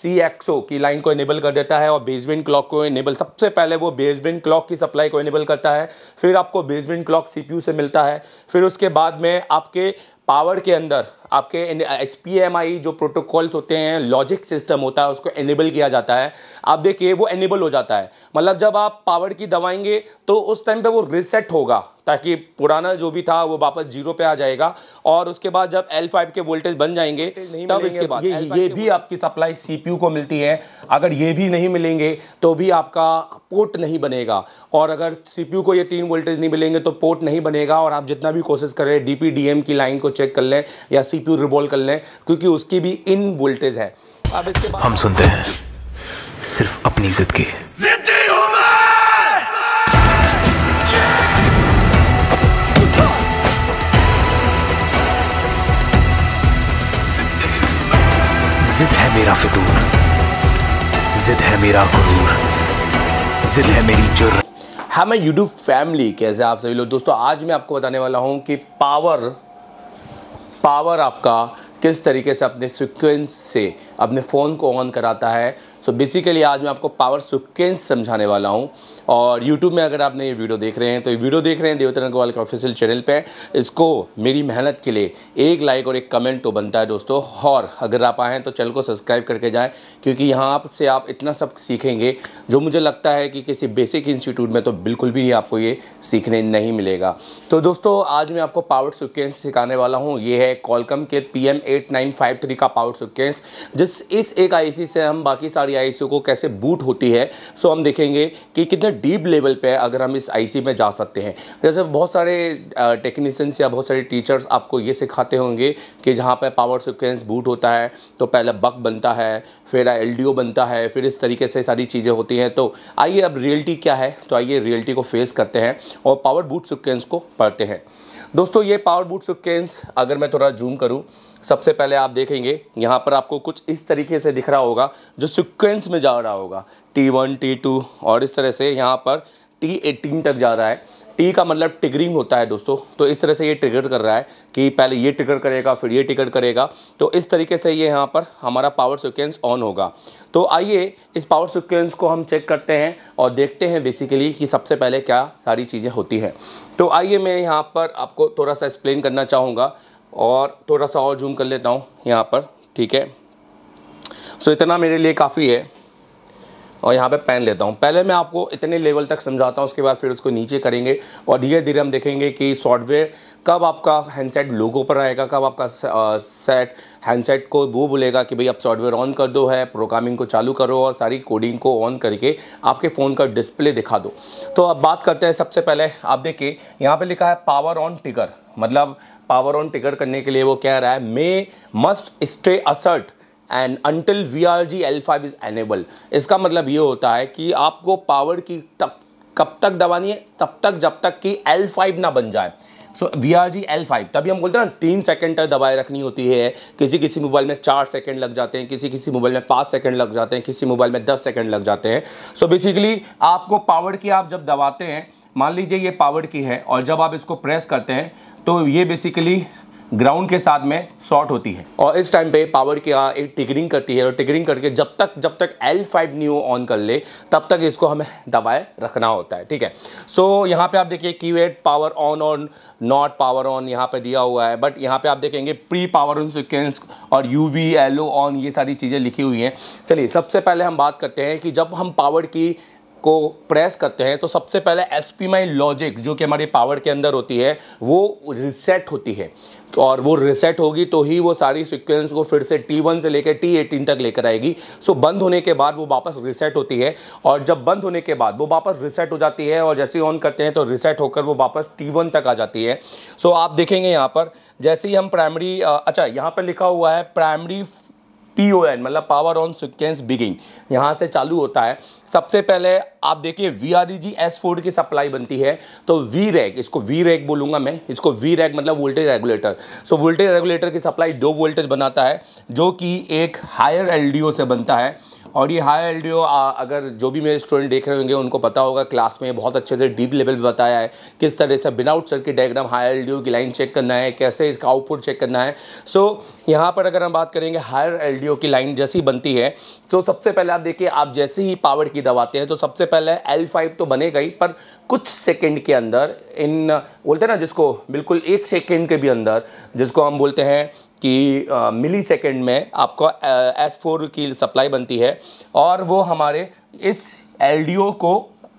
सी एक्सो की लाइन को इनेबल कर देता है और बेसमेंट क्लॉक को इनेबल सबसे पहले वो बेसमेंट क्लॉक की सप्लाई को इनेबल करता है फिर आपको बेसमेंट क्लॉक सीपीयू से मिलता है फिर उसके बाद में आपके पावर के अंदर आपके एस पी एम आई जो प्रोटोकॉल्स होते हैं लॉजिक सिस्टम होता है उसको एनेबल किया जाता है आप देखिए वो एनेबल हो जाता है मतलब जब आप पावर की दबाएंगे तो उस टाइम पे वो रिसेट होगा ताकि पुराना जो भी था वो वापस जीरो पे आ जाएगा और उसके बाद जब एल फाइव के वोल्टेज बन जाएंगे तब इसके बाद ये, ये भी आपकी सप्लाई सी को मिलती है अगर ये भी नहीं मिलेंगे तो भी आपका पोर्ट नहीं बनेगा और अगर सी को ये तीन वोल्टेज नहीं मिलेंगे तो पोर्ट नहीं बनेगा और आप जितना भी कोशिश करें डी की लाइन को चेक कर लें या सीपीयू रिबॉल कर लें क्योंकि उसकी भी इन वोल्टेज है अब इसके बाद हम सुनते हैं सिर्फ अपनी जिद की जिद है मेरा फितूर जिद है मेरा गुरूर जिद है मेरी जुर्र हाँ मैं यूट्यूब फैमिली कैसे आप सभी लोग दोस्तों आज मैं आपको बताने वाला हूँ कि पावर पावर आपका किस तरीके से अपने सिक्वेंस से अपने फ़ोन को ऑन कराता है सो so बेसिकली आज मैं आपको पावर सिक्वेंस समझाने वाला हूँ और यूट्यूब में अगर आपने ये वीडियो देख रहे हैं तो ये वीडियो देख रहे हैं देवतन अग्रवाल के ऑफिशियल चैनल पे इसको मेरी मेहनत के लिए एक लाइक और एक कमेंट तो बनता है दोस्तों और अगर आप आएँ तो चैनल को सब्सक्राइब करके जाएँ क्योंकि यहाँ से आप इतना सब सीखेंगे जो मुझे लगता है कि किसी बेसिक इंस्टीट्यूट में तो बिल्कुल भी आपको ये सीखने नहीं मिलेगा तो दोस्तों आज मैं आपको पावर सिक्वेंस सिखाने वाला हूँ ये है कॉलकम के पी एम का पावर सिक्वेंस जिस इस एक आई से हम बाकी सारी आई को कैसे बूट होती है सो हम देखेंगे कि कितने डीप लेवल पे अगर हम इस आईसी में जा सकते हैं जैसे बहुत सारे टेक्नीसियंस या बहुत सारे टीचर्स आपको ये सिखाते होंगे कि जहाँ पर पावर सिक्वेंस बूट होता है तो पहले बक बनता है फिर एल बनता है फिर इस तरीके से सारी चीज़ें होती हैं तो आइए अब रियलिटी क्या है तो आइए रियलिटी को फेस करते हैं और पावर बूट सिक्वेंस को पढ़ते हैं दोस्तों ये पावर बूट सिक्वेंस अगर मैं थोड़ा जूम करूँ सबसे पहले आप देखेंगे यहाँ पर आपको कुछ इस तरीके से दिख रहा होगा जो सिक्वेंस में जा रहा होगा टी वन टी टू और इस तरह से यहाँ पर टी एटीन तक जा रहा है टी का मतलब टिगरिंग होता है दोस्तों तो इस तरह से ये ट्रिगर कर रहा है कि पहले ये ट्रिगर करेगा फिर ये ट्रिगर करेगा तो इस तरीके से ये यहाँ पर हमारा पावर सिक्वेंस ऑन होगा तो आइए इस पावर सिक्वेंस को हम चेक करते हैं और देखते हैं बेसिकली कि सबसे पहले क्या सारी चीज़ें होती हैं तो आइए मैं यहाँ पर आपको थोड़ा सा एक्सप्लेन करना चाहूँगा और थोड़ा सा और जूम कर लेता हूँ यहाँ पर ठीक है सो so, इतना मेरे लिए काफ़ी है और यहाँ पे पेन लेता हूँ पहले मैं आपको इतने लेवल तक समझाता हूँ उसके बाद फिर उसको नीचे करेंगे और धीरे धीरे हम देखेंगे कि सॉफ्टवेयर कब आपका हैंडसेट लोगों पर आएगा कब आपका सेट हैंडसेट को वो बोलेगा कि भाई आप सॉफ्टवेयर ऑन कर दो है प्रोग्रामिंग को चालू करो और सारी कोडिंग को ऑन करके आपके फ़ोन का डिस्प्ले दिखा दो तो अब बात करते हैं सबसे पहले आप देखिए यहाँ पर लिखा है पावर ऑन टिकर मतलब पावर ऑन टिकर करने के लिए वो कह रहा है may must stay assert and until V R G L five is enable इसका मतलब ये होता है कि आपको पावर की तब कब तक दबानी है तब तक जब तक कि एल फाइव ना बन जाए so V R G L five तभी हम बोलते हैं ना तीन सेकेंड तक दबाए रखनी होती है किसी किसी मोबाइल में चार सेकेंड लग जाते हैं किसी किसी मोबाइल में पाँच सेकेंड लग जाते हैं किसी मोबाइल में दस सेकेंड लग जाते हैं सो so बेसिकली आपको पावर की आप जब दबाते हैं मान लीजिए ये पावर की है और जब आप इसको प्रेस करते हैं तो ये बेसिकली ग्राउंड के साथ में शॉर्ट होती है और इस टाइम पे पावर की हाँ, एक टिकरिंग करती है और टिकरिंग करके जब तक जब तक एल फाइव न्यू ऑन कर ले तब तक इसको हमें दबाए रखना होता है ठीक है सो so, यहाँ पे आप देखिए की पावर ऑन और नॉट पावर ऑन यहाँ पे दिया हुआ है बट यहाँ पे आप देखेंगे प्री पावर ऑन सिक्वेंस और यू वी एल ऑन ये सारी चीज़ें लिखी हुई हैं चलिए सबसे पहले हम बात करते हैं कि जब हम पावर की को प्रेस करते हैं तो सबसे पहले एस पी माई लॉजिक जो कि हमारी पावर के अंदर होती है वो रिसेट होती है और वो रिसेट होगी तो ही वो सारी सिक्वेंस को फिर से T1 से लेकर T18 तक लेकर आएगी सो बंद होने के बाद वो वापस रिसेट होती है और जब बंद होने के बाद वो वापस रिसेट हो जाती है और जैसे ही ऑन करते हैं तो रिसेट होकर वो वापस T1 तक आ जाती है सो आप देखेंगे यहाँ पर जैसे ही हम प्राइमरी अच्छा यहाँ पर लिखा हुआ है प्राइमरी पी ओ एन मतलब पावर ऑन सिक्वेंस बिगिंग यहाँ से चालू होता है सबसे पहले आप देखिए V R E G S four की सप्लाई बनती है तो वी रैग इसको वी रैग बोलूँगा मैं इसको वी रैग मतलब voltage regulator so voltage regulator की सप्लाई दो वोल्टेज बनाता है जो कि एक हायर एल डी ओ से बनता है और ये हाई एल अगर जो भी मेरे स्टूडेंट देख रहे होंगे उनको पता होगा क्लास में बहुत अच्छे से डीप लेवल पर बताया है किस तरह से pinout circuit diagram high L की लाइन चेक करना है कैसे इसका आउटपुट चेक करना है सो so, यहाँ पर अगर हम बात करेंगे हायर एल की लाइन जैसी बनती है तो सबसे पहले आप देखिए आप जैसे ही पावर की दबाते हैं तो सबसे पहले एल तो बनेगा ही पर कुछ सेकेंड के अंदर इन बोलते हैं ना जिसको बिल्कुल एक सेकेंड के भी अंदर जिसको हम बोलते हैं कि मिली सेकेंड में आपको एस फोर की सप्लाई बनती है और वो हमारे इस एल को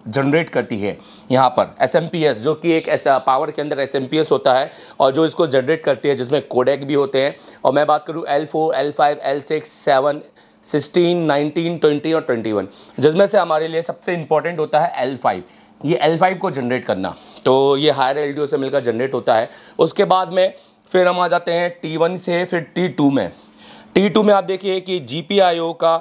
जनरेट करती है यहाँ पर एस जो कि एक ऐसा पावर के अंदर एस होता है और जो इसको जनरेट करती है जिसमें कोडेक भी होते हैं और मैं बात करूँ L four L five L six seven sixteen nineteen twenty और ट्वेंटी वन जिसमें से हमारे लिए सबसे इम्पॉर्टेंट होता है एल फाइव ये एल फाइव को जनरेट करना तो ये हायर एल से मिलकर जनरेट होता है उसके बाद में फिर हम आ जाते हैं टी वन से फिर टी टू में टी टू में आप देखिए कि जी पी आई ओ का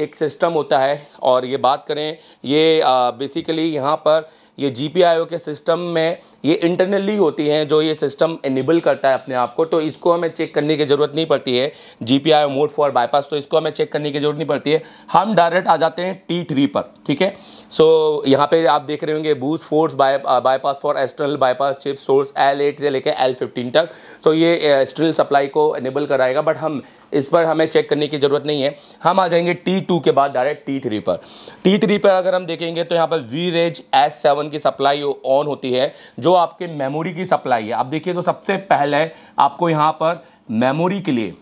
एक सिस्टम होता है और ये बात करें ये आ, बेसिकली यहाँ पर ये जी पी आई ओ के सिस्टम में ये इंटरनली होती हैं जो ये सिस्टम इनेबल करता है अपने आप को तो इसको हमें चेक करने की ज़रूरत नहीं पड़ती है G P I O mode for bypass तो इसको हमें चेक करने की ज़रूरत नहीं पड़ती है हम डायरेक्ट आ जाते हैं टी थ्री पर ठीक है सो so, यहाँ पे आप देख रहे होंगे boost force by bypass for एस्ट्रल bypass chip source L eight से लेकर एल फिफ्टीन तक सो so, ये स्ट्रिल uh, सप्लाई को एनेबल कराएगा बट हम इस पर हमें चेक करने की ज़रूरत नहीं है हम आ जाएंगे टी टू के बाद डायरेक्ट टी थ्री पर टी थ्री पर अगर हम देखेंगे तो यहाँ पर वी रेज एस सेवन की सप्लाई ऑन होती है जो आपके मेमोरी की सप्लाई है आप देखिए तो सबसे पहले आपको यहाँ पर मेमोरी के लिए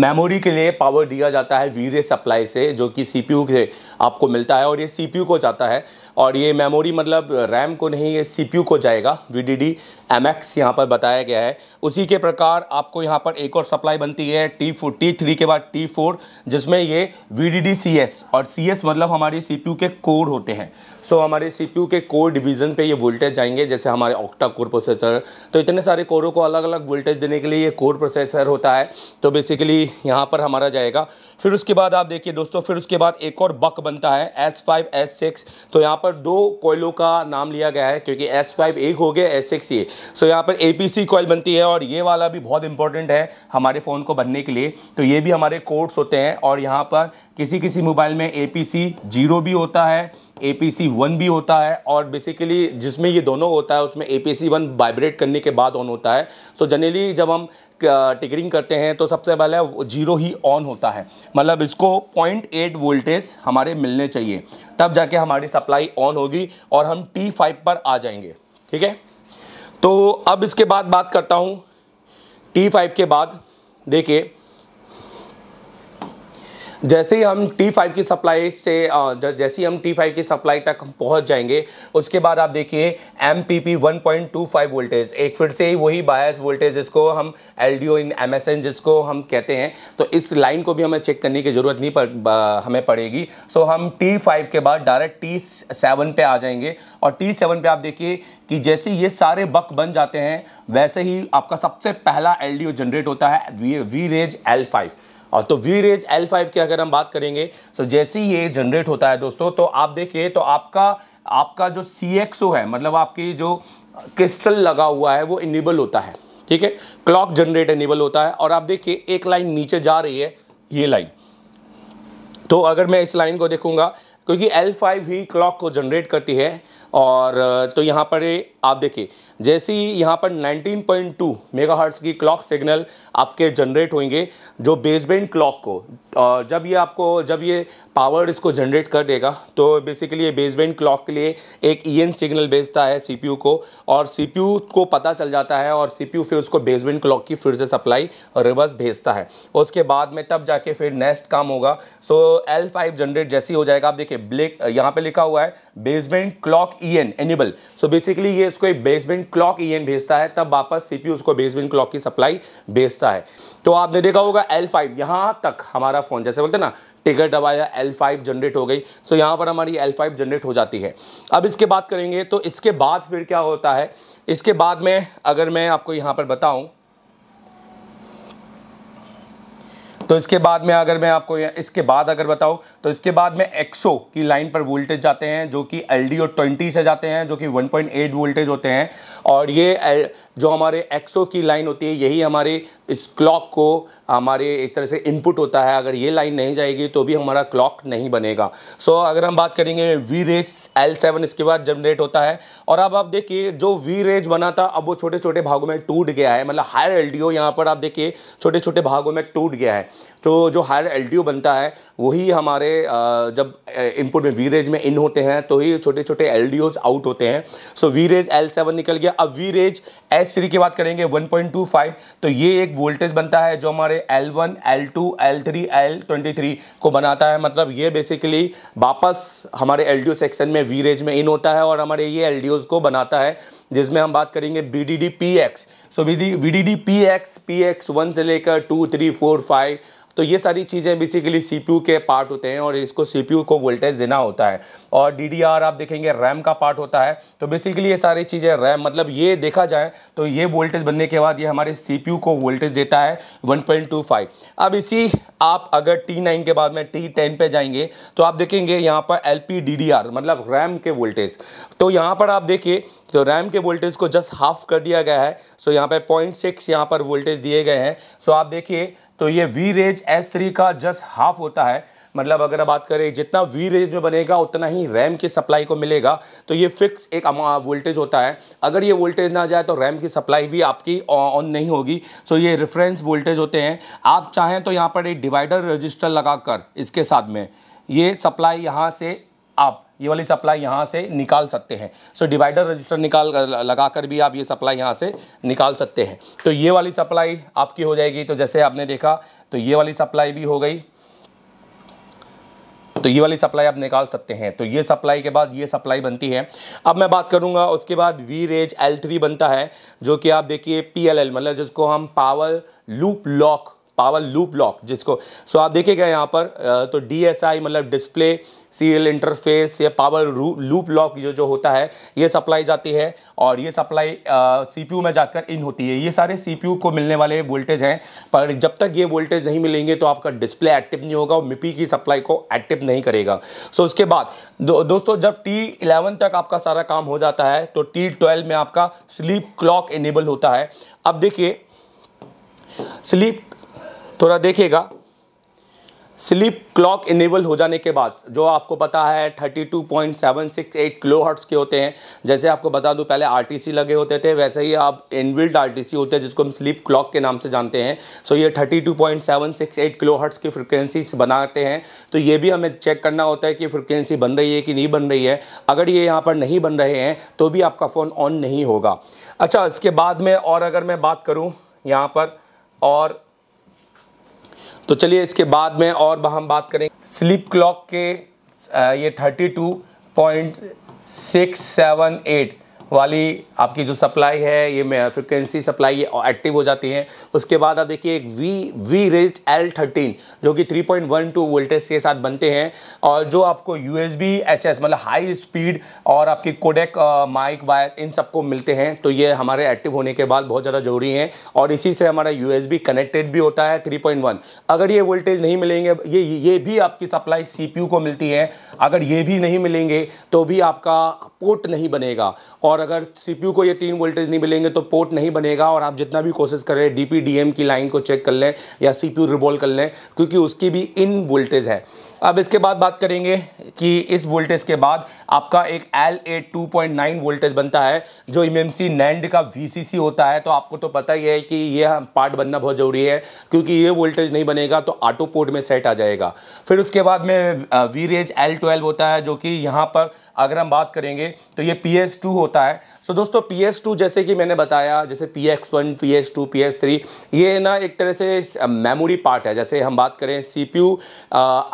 मेमोरी के लिए पावर दिया जाता है वीरे सप्लाई से जो कि सीपीयू से आपको मिलता है और ये सीपीयू को जाता है और ये मेमोरी मतलब रैम को नहीं ये सीपीयू को जाएगा V D D M X यहाँ पर बताया गया है उसी के प्रकार आपको यहाँ पर एक और सप्लाई बनती है टी फोर टी थ्री के बाद टी फोर जिसमें ये V D D C S और सी एस मतलब हमारे सी पी यू के कोड होते हैं सो so, हमारे सीपीयू के कोर डिवीज़न पे ये वोल्टेज जाएंगे जैसे हमारे ऑक्टा कोर प्रोसेसर तो इतने सारे कोरों को अलग अलग वोल्टेज देने के लिए ये कोर प्रोसेसर होता है तो बेसिकली यहाँ पर हमारा जाएगा फिर उसके बाद आप देखिए दोस्तों फिर उसके बाद एक और बक बनता है एस फाइव एस सिक्स तो यहाँ पर दो कोयलों का नाम लिया गया है क्योंकि एस फाइव एक हो गया एस सिक्स ये सो यहाँ पर ए पी सी कोयल बनती है और ये वाला भी बहुत इंपॉर्टेंट है हमारे फ़ोन को बनने के लिए तो ये भी हमारे कोर्ट्स होते हैं और यहाँ पर किसी किसी मोबाइल में ए पी सी जीरो भी होता है ए पी सी वन भी होता है और बेसिकली जिसमें ये दोनों होता है उसमें A P C one vibrate करने के बाद ऑन होता है सो so जनरली जब हम टिकरिंग करते हैं तो सबसे पहले जीरो ही ऑन होता है मतलब इसको पॉइंट एट वोल्टेज हमारे मिलने चाहिए तब जाके हमारी सप्लाई ऑन होगी और हम टी फाइव पर आ जाएंगे ठीक है तो अब इसके बाद बात करता हूँ टी फाइव के बाद देखिए जैसे ही हम T5 की सप्लाई से जैसे ही हम T5 की सप्लाई तक हम पहुंच जाएंगे उसके बाद आप देखिए M P P one point two five voltage एक फिर से ही वही बायस वोल्टेज जिसको हम L D O in M S N जिसको हम कहते हैं तो इस लाइन को भी हमें चेक करने की ज़रूरत नहीं पड़ हमें पड़ेगी सो हम T5 के बाद डायरेक्ट टी सेवन पे आ जाएंगे और टी सेवन पे आप देखिए कि जैसे ये सारे बक बन जाते हैं वैसे ही आपका सबसे पहला एल डी ओ जनरेट होता है V V range L five और हाँ, तो वी रेज एल फाइव की अगर हम बात करेंगे तो जैसे ही ये जनरेट होता है दोस्तों तो आप देखिए तो आपका आपका जो सी है मतलब आपकी जो क्रिस्टल लगा हुआ है वो इनेबल होता है ठीक है क्लॉक जनरेट इनेबल होता है और आप देखिए एक लाइन नीचे जा रही है ये लाइन तो अगर मैं इस लाइन को देखूंगा क्योंकि L5 ही क्लॉक को जनरेट करती है और तो यहाँ पर आप देखिए जैसे ही यहाँ पर 19.2 पॉइंट की क्लॉक सिग्नल आपके जनरेट होंगे जो बेसबैंड क्लॉक को जब ये आपको जब ये पावर इसको जनरेट कर देगा तो बेसिकली ये बेसबैंड क्लॉक के लिए एक ई सिग्नल भेजता है सी को और सी को पता चल जाता है और सी फिर उसको बेसबैंड क्लॉक की फिर से सप्लाई रिवर्स भेजता है उसके बाद में तब जाके फिर नेक्स्ट काम होगा सो एल फाइव जनरेट जैसी हो जाएगा आप देखिए ब्लैक यहाँ पे लिखा हुआ है baseband clock E N enable so basically ये इसको एक बेसबैंड क्लॉक ई भेजता है तब वापस सीपीयू उसको बेसबिन क्लॉक की सप्लाई भेजता है तो आपने देखा होगा एल फाइव यहाँ तक हमारा फोन जैसे बोलते ना टिकट दबाया एल फाइव जनरेट हो गई सो यहाँ पर हमारी एल फाइव जनरेट हो जाती है अब इसके बात करेंगे तो इसके बाद फिर क्या होता है इसके बाद में अगर मैं आपको यहाँ पर बताऊँ तो इसके बाद में अगर मैं आपको इसके बाद अगर बताऊं तो इसके बाद में एक्सो की लाइन पर वोल्टेज जाते हैं जो कि एल डी ट्वेंटी से जाते हैं जो कि 1.8 वोल्टेज होते हैं और ये जो हमारे एक्सो की लाइन होती है यही हमारे इस क्लॉक को हमारे एक तरह से इनपुट होता है अगर ये लाइन नहीं जाएगी तो भी हमारा क्लॉक नहीं बनेगा सो so, अगर हम बात करेंगे वी रेज एल सेवन इसके बाद जनरेट होता है और अब आप देखिए जो वी रेज बना था अब वो छोटे छोटे भागों में टूट गया है मतलब हायर एल डी यहाँ पर आप देखिए छोटे छोटे भागों में टूट गया है तो जो हायर एल बनता है वही हमारे जब इनपुट में वीरेज में इन होते हैं तो ही छोटे छोटे एल आउट होते हैं सो वीरेज एल सेवन निकल गया अब वीरेज एस सीरी की बात करेंगे 1.25 तो ये एक वोल्टेज बनता है जो हमारे L L one two three L twenty three को बनाता है मतलब ये बेसिकली वापस हमारे एल सेक्शन में वीरेज में इन होता है और हमारे ये एल को बनाता है जिसमें हम बात करेंगे B D D P X so V D D P X P X one से लेकर टू थ्री फोर फाइव तो ये सारी चीज़ें बेसिकली सी के पार्ट होते हैं और इसको सी को वोल्टेज देना होता है और डी आप देखेंगे रैम का पार्ट होता है तो बेसिकली ये सारी चीज़ें रैम मतलब ये देखा जाए तो ये वोल्टेज बनने के बाद ये हमारे सी को वोल्टेज देता है 1.25 अब इसी आप अगर T9 के बाद में T10 पे जाएंगे तो आप देखेंगे यहाँ पर एल मतलब रैम के वोल्टेज तो यहाँ पर आप देखिए तो रैम के वोल्टेज को जस्ट हाफ कर दिया गया है सो यहाँ पर पॉइंट सिक्स यहाँ पर वोल्टेज दिए गए हैं सो आप देखिए तो ये वी रेंज एस थ्री का जस्ट हाफ होता है मतलब अगर आप बात करें जितना वी रेंज में बनेगा उतना ही रैम की सप्लाई को मिलेगा तो ये फिक्स एक वोल्टेज uh, होता है अगर ये वोल्टेज ना जाए तो रैम की सप्लाई भी आपकी ऑन uh, नहीं होगी सो ये रेफरेंस वोल्टेज होते हैं आप चाहें तो यहाँ पर एक डिवाइडर रजिस्टर लगा इसके साथ में ये सप्लाई यहाँ से आप ये वाली सप्लाई यहाँ से निकाल सकते हैं सो डिवाइडर रजिस्टर निकाल लगा कर भी आप ये सप्लाई यहाँ से निकाल सकते हैं तो ये वाली सप्लाई आपकी हो जाएगी तो जैसे आपने देखा तो ये वाली सप्लाई भी हो गई तो ये वाली सप्लाई आप निकाल सकते हैं तो ये सप्लाई के बाद ये सप्लाई बनती है अब मैं बात करूंगा उसके बाद वी रेज एल थ्री बनता है जो कि आप देखिए पी एल एल मतलब जिसको हम power loop lock power loop lock जिसको सो आप देखिएगा यहाँ पर तो डी मतलब डिस्प्ले सीरियल इंटरफेस या पावर लूप लॉक जो जो होता है ये सप्लाई जाती है और ये सप्लाई सीपीयू में जाकर इन होती है ये सारे सीपीयू को मिलने वाले वोल्टेज हैं पर जब तक ये वोल्टेज नहीं मिलेंगे तो आपका डिस्प्ले एक्टिव नहीं होगा और मिपी की सप्लाई को एक्टिव नहीं करेगा सो उसके बाद दो, दोस्तों जब टी इलेवन तक आपका सारा काम हो जाता है तो टी ट्वेल्व में आपका स्लीप क्लॉक इनेबल होता है अब देखिए स्लीप थोड़ा देखिएगा स्लीप क्लॉक इनेबल हो जाने के बाद जो आपको पता है 32.768 किलो हर्ट्स के होते हैं जैसे आपको बता दूं पहले आरटीसी लगे होते थे वैसे ही आप इनबिल्ट आरटीसी होते हैं जिसको हम स्लीप क्लॉक के नाम से जानते हैं सो ये 32.768 किलो हर्ट्स की फ्रिक्वेंसी बनाते हैं तो ये भी हमें चेक करना होता है कि फ्रिक्वेंसी बन रही है कि नहीं बन रही है अगर ये यहाँ पर नहीं बन रहे हैं तो भी आपका फ़ोन ऑन नहीं होगा अच्छा इसके बाद में और अगर मैं बात करूँ यहाँ पर और तो चलिए इसके बाद में और हम बात करें स्लीप क्लॉक के ये thirty two point six seven eight वाली आपकी जो सप्लाई है ये फ्रिक्वेंसी सप्लाई ये एक्टिव हो जाती है उसके बाद आप देखिए एक V V rich L thirteen जो कि three point one two voltage के साथ बनते हैं और जो आपको U S B H S मतलब हाई स्पीड और आपकी कोडेक माइक वायर इन सबको मिलते हैं तो ये हमारे एक्टिव होने के बाद बहुत ज़्यादा ज़रूरी है और इसी से हमारा यू एस बी कनेक्टेड भी होता है थ्री पॉइंट वन अगर ये वोल्टेज नहीं मिलेंगे ये ये भी आपकी सप्लाई सी पी यू को मिलती है अगर ये भी नहीं मिलेंगे तो भी आपका पोर्ट नहीं बनेगा और अगर सीपीयू को ये तीन वोल्टेज नहीं मिलेंगे तो पोर्ट नहीं बनेगा और आप जितना भी कोशिश करें डीपीडीएम की लाइन को चेक कर लें या सीपीयू रिबॉल कर लें क्योंकि उसकी भी इन वोल्टेज है अब इसके बाद बात करेंगे कि इस वोल्टेज के बाद आपका एक L A two point nine voltage बनता है जो एम एम सी नैंड का वी सी सी होता है तो आपको तो पता ही है कि यह पार्ट बनना बहुत ज़रूरी है क्योंकि ये वोल्टेज नहीं बनेगा तो ऑटो पोर्ट में सेट आ जाएगा फिर उसके बाद में वी रेज एल ट्वेल्व होता है जो कि यहाँ पर अगर हम बात करेंगे तो ये पी एस टू होता है सो दोस्तों पी एस टू जैसे कि मैंने बताया जैसे P X one P S two P S three ये ना एक तरह से मेमोरी पार्ट है जैसे हम बात करें सी पी यू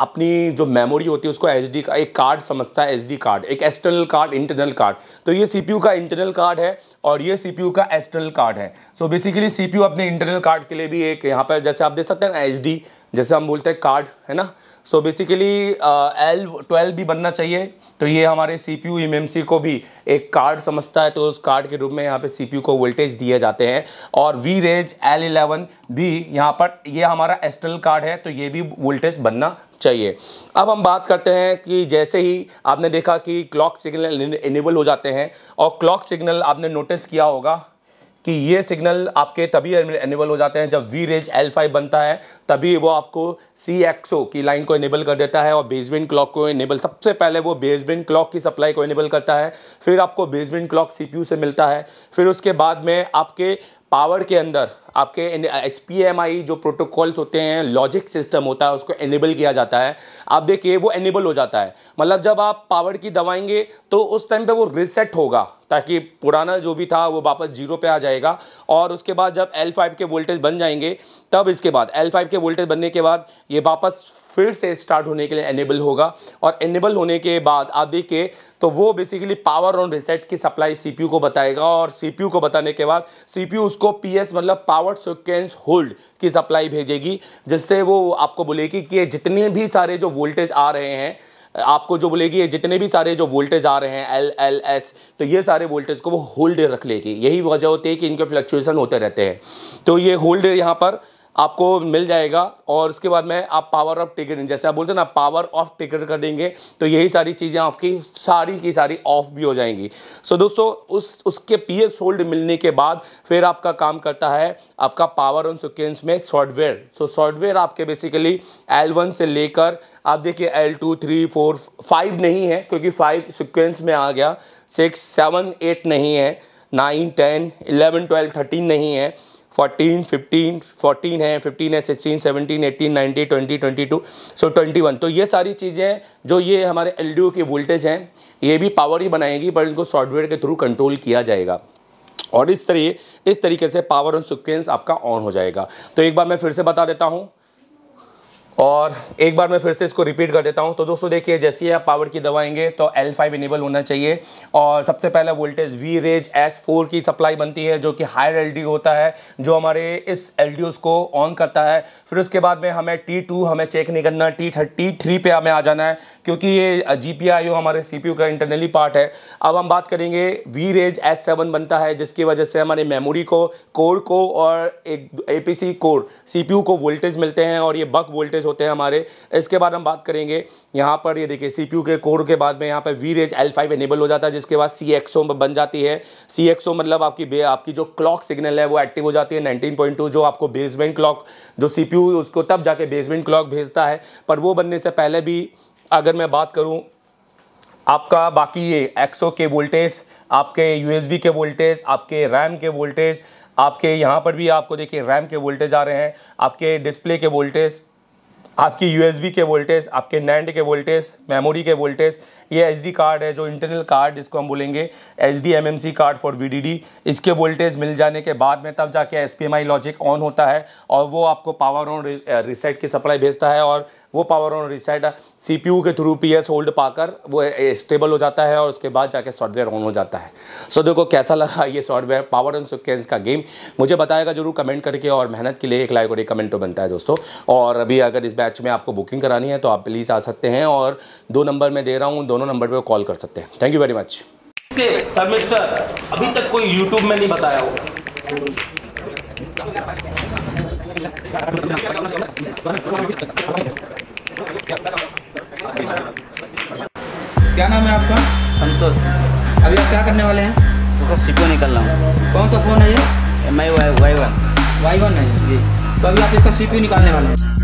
अपनी जो मेमोरी होती है उसको एच का एक कार्ड समझता है एच कार्ड एक एक्सटर्नल कार्ड इंटरनल कार्ड तो ये सी का इंटरनल कार्ड है और ये सी का एक्सटर्नल कार्ड है सो बेसिकली सी अपने इंटरनल कार्ड के लिए भी एक यहाँ पर जैसे आप देख सकते हैं एच जैसे हम बोलते हैं कार्ड है ना सो बेसिकली एल ट्वेल्व भी बनना चाहिए तो ये हमारे सी पी यू को भी एक कार्ड समझता है तो उस कार्ड के रूप में यहाँ पे सी को वोल्टेज दिए जाते हैं और वी रेज एल इलेवन भी यहाँ पर ये हमारा एस्ट्रल कार्ड है तो ये भी वोल्टेज बनना चाहिए अब हम बात करते हैं कि जैसे ही आपने देखा कि क्लॉक सिग्नल इनेबल हो जाते हैं और क्लॉक सिग्नल आपने नोटिस किया होगा कि ये सिग्नल आपके तभी एनेबल हो जाते हैं जब वी रेज एल फाइव बनता है तभी वो आपको सी एक्सो की लाइन को इनेबल कर देता है और बेसबिन क्लॉक को इनेबल सबसे पहले वो बेसबिन क्लॉक की सप्लाई को इनेबल करता है फिर आपको बेसबिन क्लॉक सीपीयू से मिलता है फिर उसके बाद में आपके पावर के अंदर आपके एस पी एम आई जो प्रोटोकॉल्स होते हैं लॉजिक सिस्टम होता है उसको एनेबल किया जाता है आप देखिए वो एनेबल हो जाता है मतलब जब आप पावर की दबाएंगे तो उस टाइम पे वो रिसेट होगा ताकि पुराना जो भी था वो वापस जीरो पे आ जाएगा और उसके बाद जब L5 के वोल्टेज बन जाएंगे तब इसके बाद L5 के वोल्टेज बनने के बाद ये वापस फिर से स्टार्ट होने के लिए एनेबल होगा और एनेबल होने के बाद आप देखिए तो वो बेसिकली पावर ऑन रिसेट की सप्लाई सीपीयू को बताएगा और सीपीयू को बताने के बाद सीपीयू उसको पीएस मतलब पावर पावर सिक्वेंस होल्ड की सप्लाई भेजेगी जिससे वो आपको बोलेगी कि जितने भी सारे जो वोल्टेज आ रहे हैं आपको जो बोलेगी जितने भी सारे जो वोल्टेज आ रहे हैं एल एल एस तो ये सारे वोल्टेज को वो होल्ड रख लेगी यही वजह होती है कि इनके फ्लक्चुएसन होते रहते हैं तो ये होल्ड यहाँ पर आपको मिल जाएगा और उसके बाद में आप पावर ऑफ टिकट जैसे आप बोलते हैं ना पावर ऑफ टिकट कर देंगे तो यही सारी चीज़ें आपकी सारी की सारी ऑफ भी हो जाएंगी सो so, दोस्तों उस उसके पी एस होल्ड मिलने के बाद फिर आपका काम करता है आपका पावर ऑन सिक्वेंस में सॉफ्टवेयर सो सॉफ्टवेयर आपके बेसिकली एल वन से लेकर आप देखिए L two three four five नहीं है क्योंकि फाइव सिक्वेंस में आ गया सिक्स सेवन एट नहीं है nine ten eleven twelve thirteen नहीं है फोर्टीन फिफ्टीन फोर्टीन है फिफ्टीन है sixteen seventeen eighteen ninety twenty twenty two so twenty one तो ये सारी चीज़ें जो ये हमारे एल डी ओ की वोल्टेज हैं ये भी पावर ही बनाएगी पर इसको सॉफ्टवेयर के थ्रू कंट्रोल किया जाएगा और इस तरह इस तरीके से पावर ऑन सिक्वेंस आपका ऑन हो जाएगा तो एक बार मैं फिर से बता देता हूँ और एक बार मैं फिर से इसको रिपीट कर देता हूँ तो दोस्तों देखिए जैसे ही आप पावर की दवाएंगे तो L5 फाइव इनेबल होना चाहिए और सबसे पहला voltage V reg S four की सप्लाई बनती है जो कि हायर एल होता है जो हमारे इस एल को ऑन करता है फिर उसके बाद में हमें टी टू हमें चेक नहीं करना टी थर्टी थ्री पे हमें आ जाना है क्योंकि ये जी पी आई हमारे सी पी यू का इंटरनली पार्ट है अब हम बात करेंगे वी रेज एस सेवन बनता है जिसकी वजह से हमारे मेमोरी को कोर को और एक A P C core C P U को वोल्टेज मिलते हैं और ये बक वोल्टेज होते हैं हमारे इसके बाद हम बात करेंगे यहाँ पर ये देखिए सी के कोर के बाद में यहाँ पर V reg L five enable हो जाता है जिसके बाद सी एक्सो बन जाती है सी एक्सो मतलब आपकी बे आपकी जो क्लॉक सिग्नल है वो एक्टिव हो जाती है नाइनटीन जो आपको बेसमेंट क्लॉक जो सी उसको तब जाके बेसमेंट क्लॉक भेजता है पर वो बनने से पहले भी अगर मैं बात करूँ आपका बाकी ये एक्सो के वोल्टेज आपके यू के वोल्टेज आपके रैम के वोल्टेज आपके यहाँ पर भी आपको देखिए रैम के वोल्टेज आ रहे हैं आपके डिस्प्ले के वोल्टेज आपकी यू के वोल्टेज आपके नैंड के वोल्टेज मेमोरी के वोल्टेज ये एच कार्ड है जो इंटरनल कार्ड जिसको हम बोलेंगे H D card for V इसके वोल्टेज मिल जाने के बाद में तब जाके एस लॉजिक ऑन होता है और वो आपको पावर ऑन रिसेट की सप्लाई भेजता है और वो पावर ऑन रीसेट सीपीयू के थ्रू पी एस होल्ड पाकर वो स्टेबल हो जाता है और उसके बाद जाके सॉफ्टवेयर ऑन हो जाता है सो so, देखो कैसा लगा ये सॉफ्टवेयर पावर ऑन सिक्वेंस का गेम मुझे बताएगा जरूर कमेंट करके और मेहनत के लिए एक लाइक और एक कमेंट तो बनता है दोस्तों और अभी अगर इस बैच में आपको बुकिंग करानी है तो आप प्लीज़ आ सकते हैं और दो नंबर मैं दे रहा हूँ दोनों नंबर पर कॉल कर सकते हैं थैंक यू वेरी मच अभी तक कोई यूट्यूब में नहीं बताया होगा क्या नाम है आपका संतोष अभी आप क्या करने वाले हैं तो सीपो निकल रहा हूँ कौन सा फ़ोन है ये M I Y Y one Y one है जी तो अभी आप इसका सीपी निकालने वाले हैं